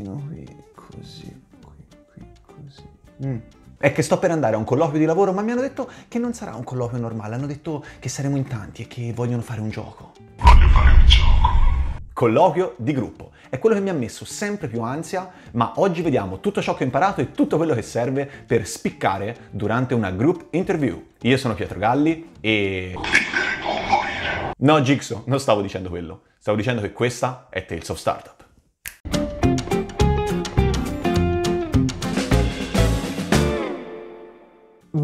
fino qui, così, qui, qui, così. Mm. È che sto per andare a un colloquio di lavoro, ma mi hanno detto che non sarà un colloquio normale, hanno detto che saremo in tanti e che vogliono fare un gioco. Voglio fare un gioco. Colloquio di gruppo. È quello che mi ha messo sempre più ansia, ma oggi vediamo tutto ciò che ho imparato e tutto quello che serve per spiccare durante una group interview. Io sono Pietro Galli e... No, Jigsaw, non stavo dicendo quello. Stavo dicendo che questa è Tales of Stardom.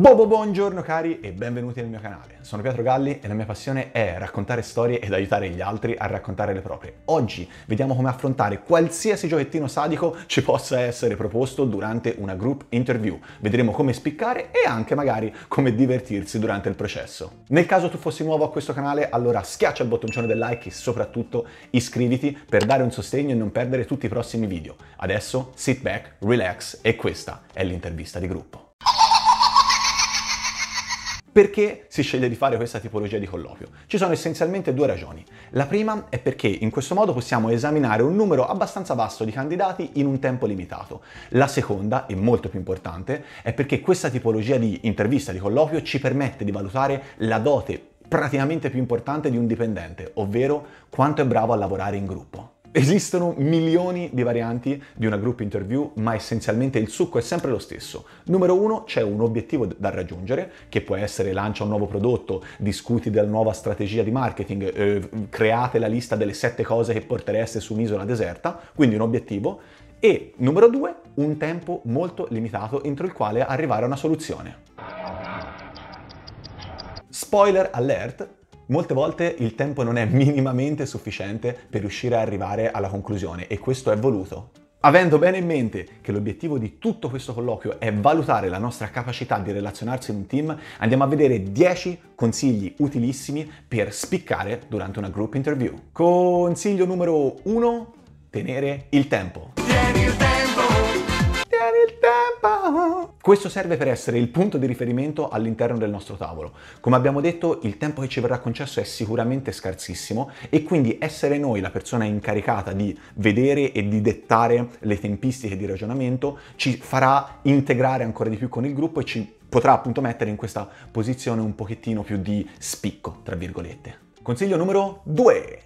Bobo buongiorno cari e benvenuti nel mio canale. Sono Pietro Galli e la mia passione è raccontare storie ed aiutare gli altri a raccontare le proprie. Oggi vediamo come affrontare qualsiasi giochettino sadico ci possa essere proposto durante una group interview. Vedremo come spiccare e anche magari come divertirsi durante il processo. Nel caso tu fossi nuovo a questo canale, allora schiaccia il bottoncino del like e soprattutto iscriviti per dare un sostegno e non perdere tutti i prossimi video. Adesso sit back, relax e questa è l'intervista di gruppo. Perché si sceglie di fare questa tipologia di colloquio? Ci sono essenzialmente due ragioni. La prima è perché in questo modo possiamo esaminare un numero abbastanza vasto di candidati in un tempo limitato. La seconda, e molto più importante, è perché questa tipologia di intervista, di colloquio, ci permette di valutare la dote praticamente più importante di un dipendente, ovvero quanto è bravo a lavorare in gruppo. Esistono milioni di varianti di una group interview, ma essenzialmente il succo è sempre lo stesso. Numero uno, c'è un obiettivo da raggiungere, che può essere lancia un nuovo prodotto, discuti della nuova strategia di marketing, eh, create la lista delle sette cose che portereste su un'isola deserta, quindi un obiettivo. E numero due, un tempo molto limitato entro il quale arrivare a una soluzione. Spoiler alert, Molte volte il tempo non è minimamente sufficiente per riuscire a arrivare alla conclusione e questo è voluto. Avendo bene in mente che l'obiettivo di tutto questo colloquio è valutare la nostra capacità di relazionarsi in un team, andiamo a vedere 10 consigli utilissimi per spiccare durante una group interview. Consiglio numero 1, tenere il tempo. Questo serve per essere il punto di riferimento all'interno del nostro tavolo. Come abbiamo detto, il tempo che ci verrà concesso è sicuramente scarsissimo e quindi essere noi la persona incaricata di vedere e di dettare le tempistiche di ragionamento ci farà integrare ancora di più con il gruppo e ci potrà appunto mettere in questa posizione un pochettino più di spicco, tra virgolette. Consiglio numero 2.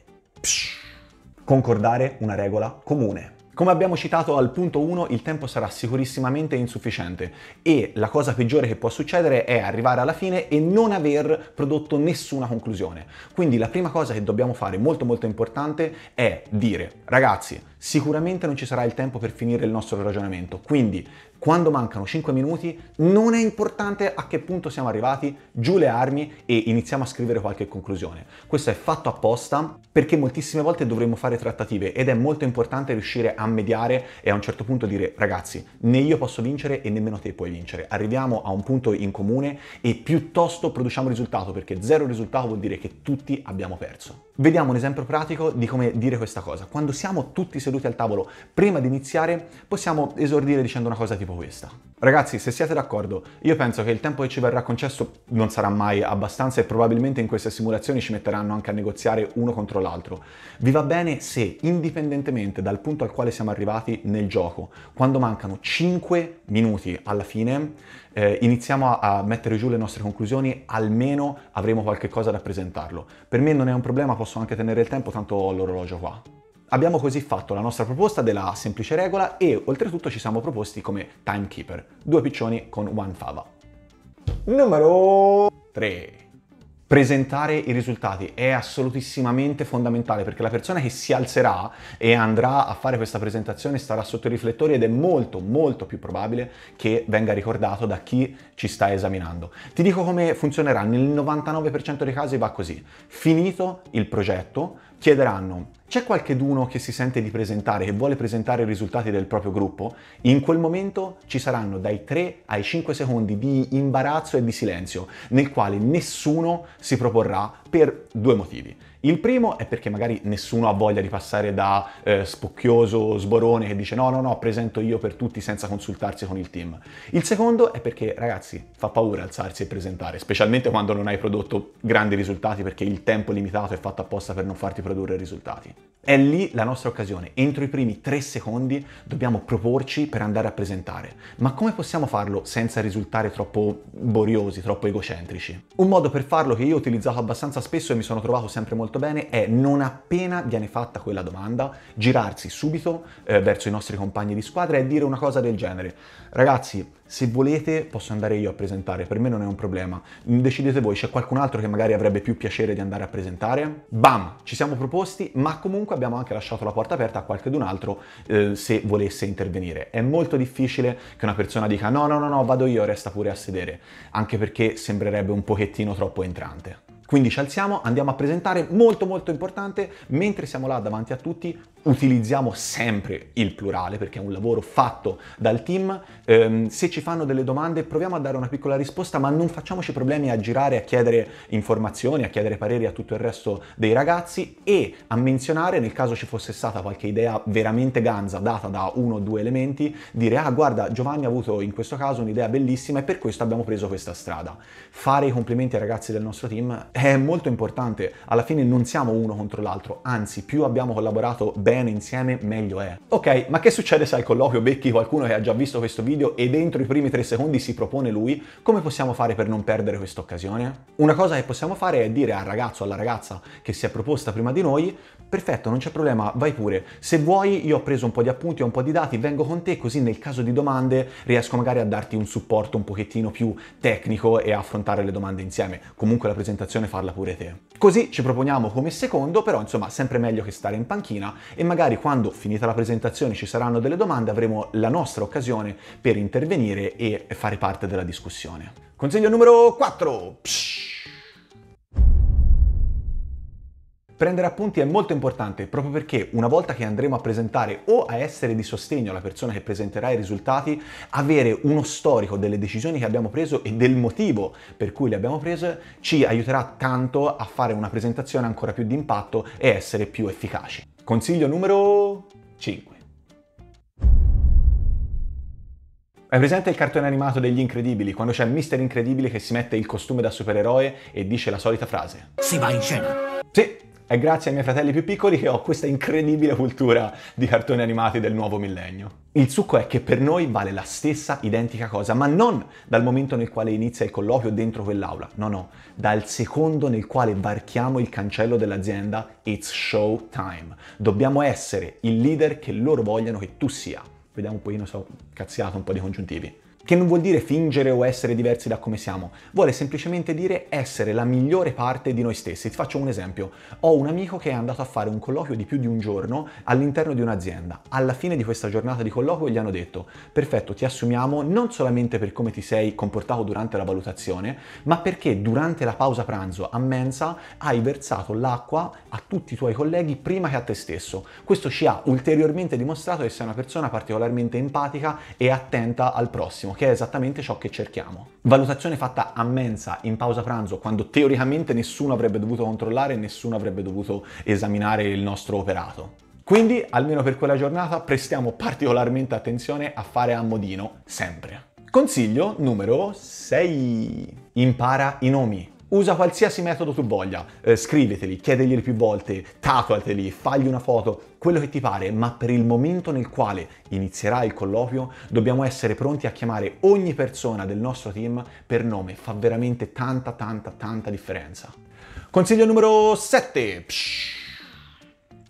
Concordare una regola comune. Come abbiamo citato al punto 1, il tempo sarà sicurissimamente insufficiente e la cosa peggiore che può succedere è arrivare alla fine e non aver prodotto nessuna conclusione. Quindi la prima cosa che dobbiamo fare, molto molto importante, è dire ragazzi, sicuramente non ci sarà il tempo per finire il nostro ragionamento. Quindi, quando mancano 5 minuti, non è importante a che punto siamo arrivati, giù le armi e iniziamo a scrivere qualche conclusione. Questo è fatto apposta perché moltissime volte dovremmo fare trattative ed è molto importante riuscire a mediare e a un certo punto dire ragazzi, né io posso vincere e nemmeno te puoi vincere. Arriviamo a un punto in comune e piuttosto produciamo risultato perché zero risultato vuol dire che tutti abbiamo perso. Vediamo un esempio pratico di come dire questa cosa. Quando siamo tutti seduti seduti al tavolo prima di iniziare, possiamo esordire dicendo una cosa tipo questa. Ragazzi, se siete d'accordo, io penso che il tempo che ci verrà concesso non sarà mai abbastanza e probabilmente in queste simulazioni ci metteranno anche a negoziare uno contro l'altro. Vi va bene se, indipendentemente dal punto al quale siamo arrivati nel gioco, quando mancano 5 minuti alla fine, eh, iniziamo a, a mettere giù le nostre conclusioni, almeno avremo qualche cosa da presentarlo. Per me non è un problema, posso anche tenere il tempo, tanto ho l'orologio qua. Abbiamo così fatto la nostra proposta della semplice regola e oltretutto ci siamo proposti come timekeeper, due piccioni con one fava. Numero 3. Presentare i risultati è assolutissimamente fondamentale perché la persona che si alzerà e andrà a fare questa presentazione starà sotto i riflettori ed è molto molto più probabile che venga ricordato da chi ci sta esaminando. Ti dico come funzionerà, nel 99% dei casi va così. Finito il progetto, chiederanno c'è qualcheduno che si sente di presentare, che vuole presentare i risultati del proprio gruppo? In quel momento ci saranno dai 3 ai 5 secondi di imbarazzo e di silenzio, nel quale nessuno si proporrà per due motivi. Il primo è perché magari nessuno ha voglia di passare da eh, spocchioso sborone che dice no no no presento io per tutti senza consultarsi con il team. Il secondo è perché ragazzi fa paura alzarsi e presentare, specialmente quando non hai prodotto grandi risultati perché il tempo limitato è fatto apposta per non farti produrre risultati. È lì la nostra occasione, entro i primi tre secondi dobbiamo proporci per andare a presentare. Ma come possiamo farlo senza risultare troppo boriosi, troppo egocentrici? Un modo per farlo che io ho utilizzato abbastanza abbastanza spesso e mi sono trovato sempre molto bene è non appena viene fatta quella domanda, girarsi subito eh, verso i nostri compagni di squadra e dire una cosa del genere. Ragazzi, se volete posso andare io a presentare, per me non è un problema. Decidete voi, c'è qualcun altro che magari avrebbe più piacere di andare a presentare? Bam, ci siamo proposti, ma comunque abbiamo anche lasciato la porta aperta a qualcun altro eh, se volesse intervenire. È molto difficile che una persona dica no, no, no, no, vado io, resta pure a sedere, anche perché sembrerebbe un pochettino troppo entrante. Quindi ci alziamo, andiamo a presentare, molto molto importante, mentre siamo là davanti a tutti, utilizziamo sempre il plurale perché è un lavoro fatto dal team. Ehm, se ci fanno delle domande proviamo a dare una piccola risposta, ma non facciamoci problemi a girare, a chiedere informazioni, a chiedere pareri a tutto il resto dei ragazzi e a menzionare, nel caso ci fosse stata qualche idea veramente ganza data da uno o due elementi, dire ah guarda Giovanni ha avuto in questo caso un'idea bellissima e per questo abbiamo preso questa strada. Fare i complimenti ai ragazzi del nostro team è molto importante. Alla fine non siamo uno contro l'altro, anzi più abbiamo collaborato bene insieme meglio è. Ok, ma che succede se al colloquio becchi qualcuno che ha già visto questo video e dentro i primi tre secondi si propone lui? Come possiamo fare per non perdere questa occasione? Una cosa che possiamo fare è dire al ragazzo o alla ragazza che si è proposta prima di noi, perfetto, non c'è problema, vai pure. Se vuoi io ho preso un po' di appunti, e un po' di dati, vengo con te così nel caso di domande riesco magari a darti un supporto un pochettino più tecnico e a affrontare le domande insieme. Comunque la presentazione farla pure te. Così ci proponiamo come secondo, però insomma sempre meglio che stare in panchina e magari quando finita la presentazione ci saranno delle domande avremo la nostra occasione per intervenire e fare parte della discussione. Consiglio numero 4. Psh! Prendere appunti è molto importante proprio perché una volta che andremo a presentare o a essere di sostegno alla persona che presenterà i risultati, avere uno storico delle decisioni che abbiamo preso e del motivo per cui le abbiamo prese ci aiuterà tanto a fare una presentazione ancora più di impatto e essere più efficaci. Consiglio numero 5. Hai presente il cartone animato degli Incredibili, quando c'è Mister Incredibile che si mette il costume da supereroe e dice la solita frase? Si va in scena. Sì, è grazie ai miei fratelli più piccoli che ho questa incredibile cultura di cartoni animati del nuovo millennio. Il succo è che per noi vale la stessa identica cosa, ma non dal momento nel quale inizia il colloquio dentro quell'aula, no no, dal secondo nel quale varchiamo il cancello dell'azienda, it's show time. Dobbiamo essere il leader che loro vogliono che tu sia. Vediamo un pochino, so cazziato un po' di congiuntivi che non vuol dire fingere o essere diversi da come siamo, vuole semplicemente dire essere la migliore parte di noi stessi. Ti faccio un esempio, ho un amico che è andato a fare un colloquio di più di un giorno all'interno di un'azienda. Alla fine di questa giornata di colloquio gli hanno detto, perfetto, ti assumiamo non solamente per come ti sei comportato durante la valutazione, ma perché durante la pausa pranzo a mensa hai versato l'acqua a tutti i tuoi colleghi prima che a te stesso. Questo ci ha ulteriormente dimostrato che sei una persona particolarmente empatica e attenta al prossimo che è esattamente ciò che cerchiamo. Valutazione fatta a mensa, in pausa pranzo, quando teoricamente nessuno avrebbe dovuto controllare e nessuno avrebbe dovuto esaminare il nostro operato. Quindi, almeno per quella giornata, prestiamo particolarmente attenzione a fare a modino, sempre. Consiglio numero 6. Impara i nomi usa qualsiasi metodo tu voglia, eh, scriveteli, chiedeglieli più volte, tatuateli, fagli una foto, quello che ti pare, ma per il momento nel quale inizierà il colloquio dobbiamo essere pronti a chiamare ogni persona del nostro team per nome, fa veramente tanta tanta tanta differenza. Consiglio numero 7. Psh.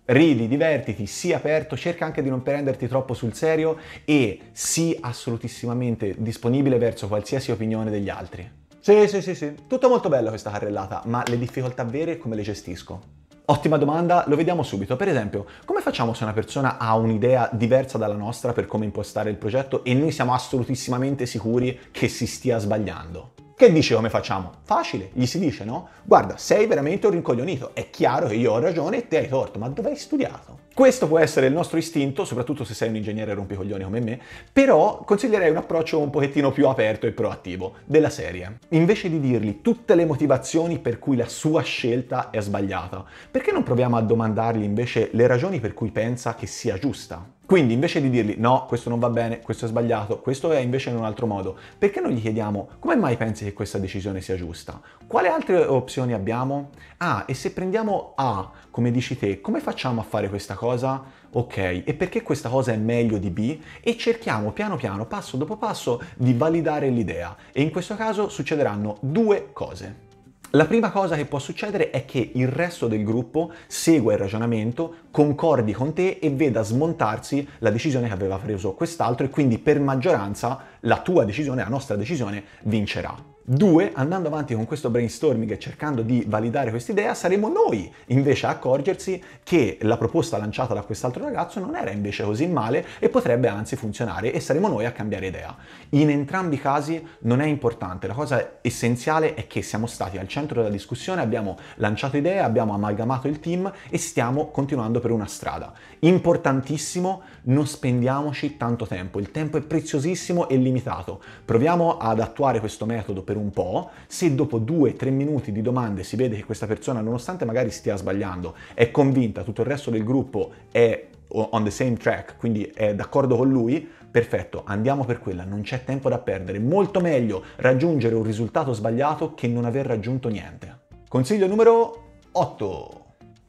Ridi, divertiti, sii aperto, cerca anche di non prenderti troppo sul serio e sii assolutissimamente disponibile verso qualsiasi opinione degli altri. Sì, sì, sì, sì. Tutto molto bello questa carrellata, ma le difficoltà vere come le gestisco? Ottima domanda, lo vediamo subito. Per esempio, come facciamo se una persona ha un'idea diversa dalla nostra per come impostare il progetto e noi siamo assolutissimamente sicuri che si stia sbagliando? Che dice come facciamo? Facile, gli si dice no? Guarda, sei veramente un rincoglionito, è chiaro che io ho ragione e te hai torto, ma dove hai studiato? Questo può essere il nostro istinto, soprattutto se sei un ingegnere rompicoglioni come me, però consiglierei un approccio un pochettino più aperto e proattivo, della serie. Invece di dirgli tutte le motivazioni per cui la sua scelta è sbagliata, perché non proviamo a domandargli invece le ragioni per cui pensa che sia giusta? Quindi invece di dirgli no, questo non va bene, questo è sbagliato, questo è invece in un altro modo, perché non gli chiediamo come mai pensi che questa decisione sia giusta? Quali altre opzioni abbiamo? Ah, e se prendiamo A, come dici te, come facciamo a fare questa cosa? Ok, e perché questa cosa è meglio di B? E cerchiamo piano piano, passo dopo passo, di validare l'idea. E in questo caso succederanno due cose. La prima cosa che può succedere è che il resto del gruppo segua il ragionamento, concordi con te e veda smontarsi la decisione che aveva preso quest'altro e quindi per maggioranza la tua decisione, la nostra decisione vincerà. Due, andando avanti con questo brainstorming e cercando di validare quest'idea, saremo noi invece a accorgersi che la proposta lanciata da quest'altro ragazzo non era invece così male e potrebbe anzi funzionare e saremo noi a cambiare idea. In entrambi i casi non è importante, la cosa essenziale è che siamo stati al centro della discussione, abbiamo lanciato idee, abbiamo amalgamato il team e stiamo continuando per una strada. Importantissimo, non spendiamoci tanto tempo, il tempo è preziosissimo e limitato. Proviamo ad attuare questo metodo per un po', se dopo 2-3 minuti di domande si vede che questa persona, nonostante magari stia sbagliando, è convinta, tutto il resto del gruppo è on the same track, quindi è d'accordo con lui, perfetto, andiamo per quella, non c'è tempo da perdere, molto meglio raggiungere un risultato sbagliato che non aver raggiunto niente. Consiglio numero 8.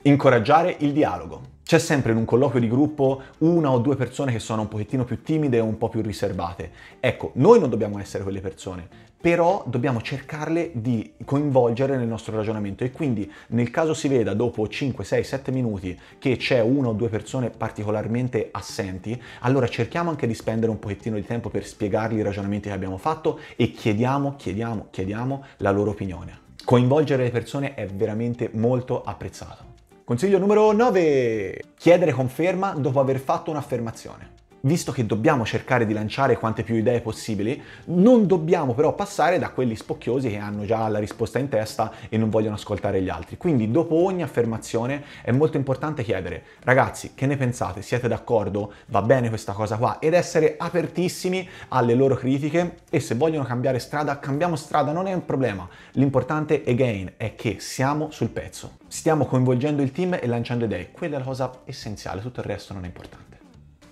Incoraggiare il dialogo. C'è sempre in un colloquio di gruppo una o due persone che sono un pochettino più timide o un po' più riservate. Ecco, noi non dobbiamo essere quelle persone però dobbiamo cercarle di coinvolgere nel nostro ragionamento e quindi nel caso si veda dopo 5, 6, 7 minuti che c'è una o due persone particolarmente assenti, allora cerchiamo anche di spendere un pochettino di tempo per spiegargli i ragionamenti che abbiamo fatto e chiediamo, chiediamo, chiediamo la loro opinione. Coinvolgere le persone è veramente molto apprezzato. Consiglio numero 9. Chiedere conferma dopo aver fatto un'affermazione visto che dobbiamo cercare di lanciare quante più idee possibili, non dobbiamo però passare da quelli spocchiosi che hanno già la risposta in testa e non vogliono ascoltare gli altri. Quindi dopo ogni affermazione è molto importante chiedere, ragazzi, che ne pensate? Siete d'accordo? Va bene questa cosa qua? Ed essere apertissimi alle loro critiche e se vogliono cambiare strada, cambiamo strada, non è un problema. L'importante, again, è che siamo sul pezzo. Stiamo coinvolgendo il team e lanciando idee. Quella è la cosa essenziale, tutto il resto non è importante.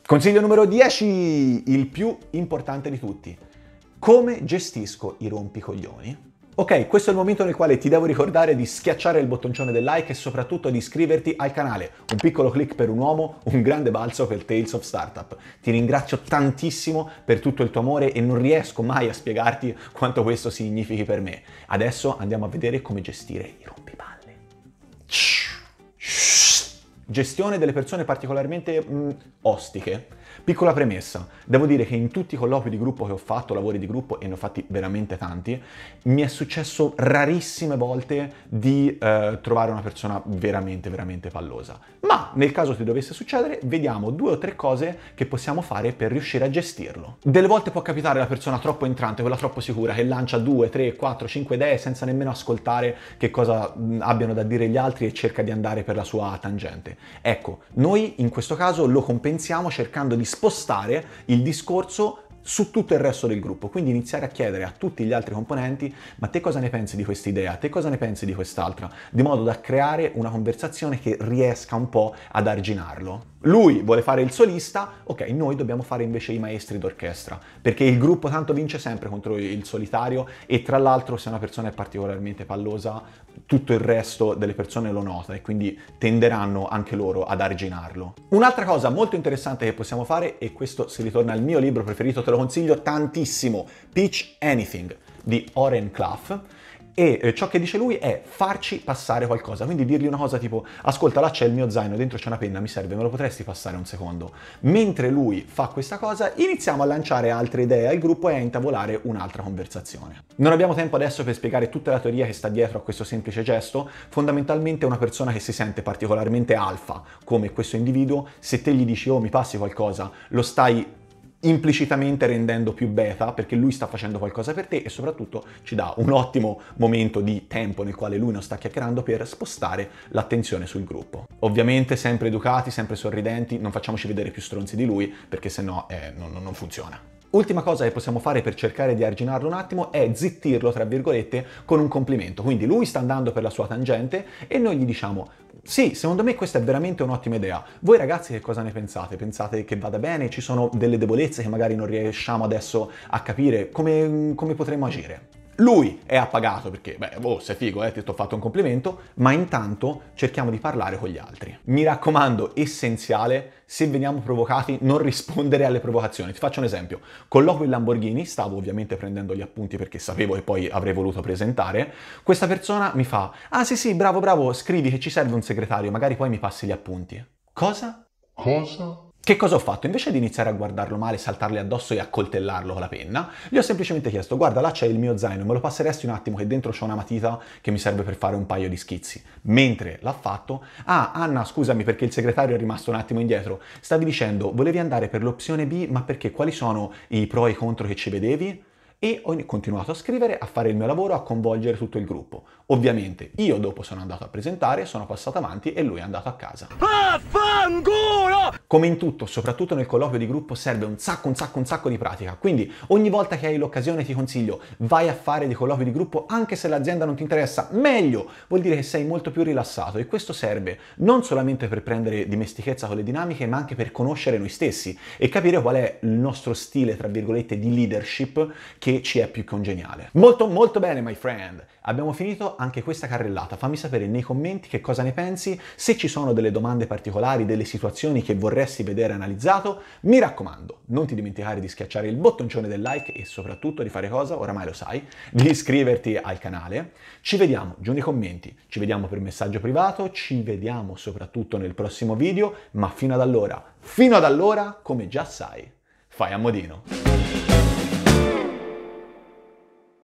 Consiglio numero 10, il più importante di tutti. Come gestisco i rompicoglioni? Ok, questo è il momento nel quale ti devo ricordare di schiacciare il bottoncione del like e soprattutto di iscriverti al canale. Un piccolo click per un uomo, un grande balzo per Tales of Startup. Ti ringrazio tantissimo per tutto il tuo amore e non riesco mai a spiegarti quanto questo significhi per me. Adesso andiamo a vedere come gestire i rompipalle. Ciao gestione delle persone particolarmente mh, ostiche, Piccola premessa, devo dire che in tutti i colloqui di gruppo che ho fatto, lavori di gruppo, e ne ho fatti veramente tanti, mi è successo rarissime volte di eh, trovare una persona veramente, veramente pallosa. Ma nel caso ti dovesse succedere, vediamo due o tre cose che possiamo fare per riuscire a gestirlo. Delle volte può capitare la persona troppo entrante, quella troppo sicura, che lancia due, tre, quattro, cinque idee senza nemmeno ascoltare che cosa mm, abbiano da dire gli altri e cerca di andare per la sua tangente. Ecco, noi in questo caso lo compensiamo cercando di spostare il discorso su tutto il resto del gruppo, quindi iniziare a chiedere a tutti gli altri componenti ma te cosa ne pensi di questa idea, te cosa ne pensi di quest'altra, di modo da creare una conversazione che riesca un po' ad arginarlo lui vuole fare il solista, ok, noi dobbiamo fare invece i maestri d'orchestra, perché il gruppo tanto vince sempre contro il solitario e tra l'altro se una persona è particolarmente pallosa, tutto il resto delle persone lo nota e quindi tenderanno anche loro ad arginarlo. Un'altra cosa molto interessante che possiamo fare, e questo si ritorna al mio libro preferito, te lo consiglio tantissimo, Pitch Anything di Oren Clough, e eh, ciò che dice lui è farci passare qualcosa, quindi dirgli una cosa tipo ascolta là c'è il mio zaino, dentro c'è una penna, mi serve, me lo potresti passare un secondo? Mentre lui fa questa cosa iniziamo a lanciare altre idee al gruppo e a intavolare un'altra conversazione. Non abbiamo tempo adesso per spiegare tutta la teoria che sta dietro a questo semplice gesto, fondamentalmente una persona che si sente particolarmente alfa come questo individuo, se te gli dici oh mi passi qualcosa, lo stai implicitamente rendendo più beta perché lui sta facendo qualcosa per te e soprattutto ci dà un ottimo momento di tempo nel quale lui non sta chiacchierando per spostare l'attenzione sul gruppo. Ovviamente sempre educati, sempre sorridenti, non facciamoci vedere più stronzi di lui perché sennò eh, non, non funziona. Ultima cosa che possiamo fare per cercare di arginarlo un attimo è zittirlo, tra virgolette, con un complimento. Quindi lui sta andando per la sua tangente e noi gli diciamo sì, secondo me questa è veramente un'ottima idea. Voi ragazzi che cosa ne pensate? Pensate che vada bene? Ci sono delle debolezze che magari non riesciamo adesso a capire? Come, come potremmo agire? Lui è appagato perché, beh, oh, sei figo, eh, ti ho fatto un complimento, ma intanto cerchiamo di parlare con gli altri. Mi raccomando, essenziale, se veniamo provocati, non rispondere alle provocazioni. Ti faccio un esempio. Colloquio in Lamborghini, stavo ovviamente prendendo gli appunti perché sapevo che poi avrei voluto presentare. Questa persona mi fa, ah sì sì, bravo, bravo, scrivi che ci serve un segretario, magari poi mi passi gli appunti. Cosa? Cosa? Che cosa ho fatto? Invece di iniziare a guardarlo male, saltargli addosso e accoltellarlo con la penna, gli ho semplicemente chiesto, guarda là c'è il mio zaino, me lo passeresti un attimo che dentro c'è una matita che mi serve per fare un paio di schizzi. Mentre l'ha fatto, ah Anna scusami perché il segretario è rimasto un attimo indietro, stavi dicendo volevi andare per l'opzione B ma perché quali sono i pro e i contro che ci vedevi? e ho continuato a scrivere, a fare il mio lavoro, a coinvolgere tutto il gruppo. Ovviamente io dopo sono andato a presentare, sono passato avanti e lui è andato a casa. Affanculo! Come in tutto, soprattutto nel colloquio di gruppo, serve un sacco, un sacco, un sacco di pratica. Quindi ogni volta che hai l'occasione ti consiglio, vai a fare dei colloqui di gruppo anche se l'azienda non ti interessa. Meglio! Vuol dire che sei molto più rilassato e questo serve non solamente per prendere dimestichezza con le dinamiche, ma anche per conoscere noi stessi e capire qual è il nostro stile, tra virgolette, di leadership che ci è più congeniale. Molto molto bene, my friend! Abbiamo finito anche questa carrellata. Fammi sapere nei commenti che cosa ne pensi, se ci sono delle domande particolari, delle situazioni che vorresti vedere analizzato. Mi raccomando, non ti dimenticare di schiacciare il bottoncione del like e soprattutto di fare cosa? Oramai lo sai, di iscriverti al canale. Ci vediamo giù nei commenti, ci vediamo per messaggio privato, ci vediamo soprattutto nel prossimo video, ma fino ad allora, fino ad allora, come già sai, fai a modino.